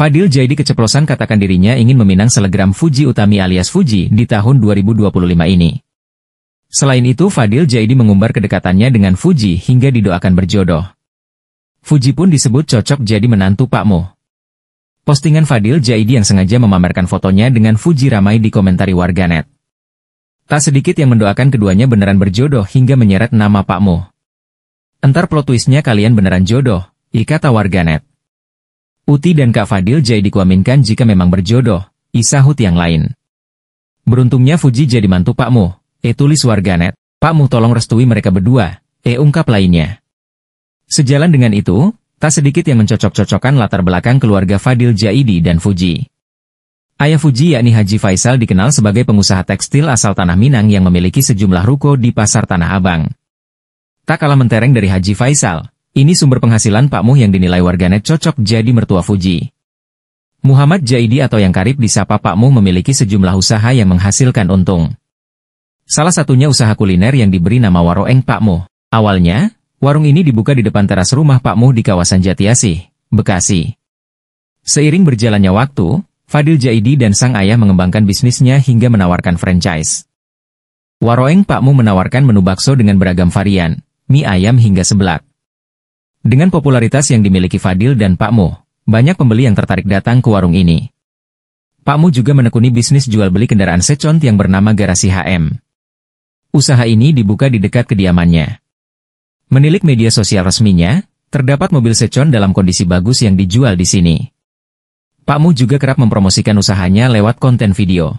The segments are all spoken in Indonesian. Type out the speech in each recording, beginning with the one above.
Fadil Jaidi keceplosan katakan dirinya ingin meminang selegram Fuji Utami alias Fuji di tahun 2025 ini. Selain itu Fadil Jaidi mengumbar kedekatannya dengan Fuji hingga didoakan berjodoh. Fuji pun disebut cocok jadi menantu Pak Mo. Postingan Fadil Jaidi yang sengaja memamerkan fotonya dengan Fuji ramai di dikomentari warganet. Tak sedikit yang mendoakan keduanya beneran berjodoh hingga menyeret nama Pak Mo. Entar plot twistnya kalian beneran jodoh, ikata warganet. Uti dan Kak Fadil jadi dikuaminkan jika memang berjodoh, isahut yang lain. Beruntungnya Fuji jadi mantu Pak pakmu, e eh, tulis warganet, Pak pakmu tolong restui mereka berdua, e ungkap lainnya. Sejalan dengan itu, tak sedikit yang mencocok-cocokkan latar belakang keluarga Fadil Jaidi dan Fuji. Ayah Fuji yakni Haji Faisal dikenal sebagai pengusaha tekstil asal Tanah Minang yang memiliki sejumlah ruko di pasar Tanah Abang. Tak kalah mentereng dari Haji Faisal, ini sumber penghasilan Pak Muh yang dinilai warganet cocok jadi mertua Fuji. Muhammad Jaidi atau yang karib disapa Pak Muh memiliki sejumlah usaha yang menghasilkan untung. Salah satunya usaha kuliner yang diberi nama Waroeng Pak Muh. Awalnya, warung ini dibuka di depan teras rumah Pak Muh di kawasan Jatiasih, Bekasi. Seiring berjalannya waktu, Fadil Jaidi dan sang ayah mengembangkan bisnisnya hingga menawarkan franchise. Waroeng Pak Muh menawarkan menu bakso dengan beragam varian, mie ayam hingga seblak. Dengan popularitas yang dimiliki Fadil dan Pak Mo, banyak pembeli yang tertarik datang ke warung ini. Pak Mu juga menekuni bisnis jual-beli kendaraan secont yang bernama Garasi HM. Usaha ini dibuka di dekat kediamannya. Menilik media sosial resminya, terdapat mobil secon dalam kondisi bagus yang dijual di sini. Pak Mu juga kerap mempromosikan usahanya lewat konten video.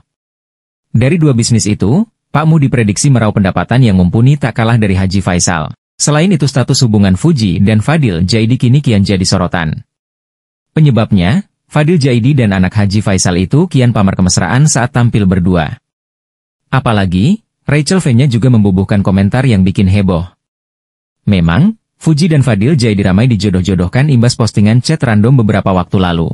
Dari dua bisnis itu, Pak Mu diprediksi merauh pendapatan yang mumpuni tak kalah dari Haji Faisal. Selain itu status hubungan Fuji dan Fadil Jaidi kini kian jadi sorotan. Penyebabnya, Fadil Jaidi dan anak Haji Faisal itu kian pamer kemesraan saat tampil berdua. Apalagi, Rachel Fenya juga membubuhkan komentar yang bikin heboh. Memang, Fuji dan Fadil Jaidi ramai dijodoh-jodohkan imbas postingan chat random beberapa waktu lalu.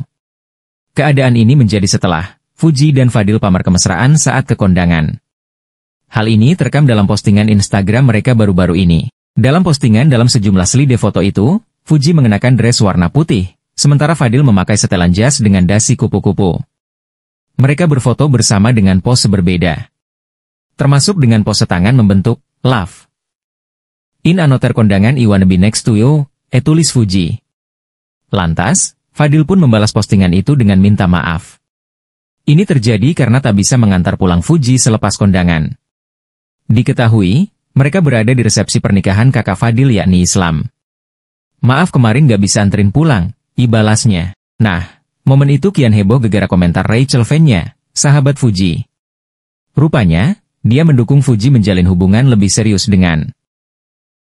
Keadaan ini menjadi setelah, Fuji dan Fadil pamer kemesraan saat kekondangan. Hal ini terekam dalam postingan Instagram mereka baru-baru ini. Dalam postingan dalam sejumlah slide foto itu, Fuji mengenakan dress warna putih, sementara Fadil memakai setelan jas dengan dasi kupu-kupu. Mereka berfoto bersama dengan pose berbeda. Termasuk dengan pose tangan membentuk, love. In anoter kondangan I wanna be next to you, etulis eh, Fuji. Lantas, Fadil pun membalas postingan itu dengan minta maaf. Ini terjadi karena tak bisa mengantar pulang Fuji selepas kondangan. Diketahui, mereka berada di resepsi pernikahan kakak Fadil yakni Islam. Maaf kemarin gak bisa anterin pulang, ibalasnya. Nah, momen itu kian heboh gegara komentar Rachel Fenya, sahabat Fuji. Rupanya, dia mendukung Fuji menjalin hubungan lebih serius dengan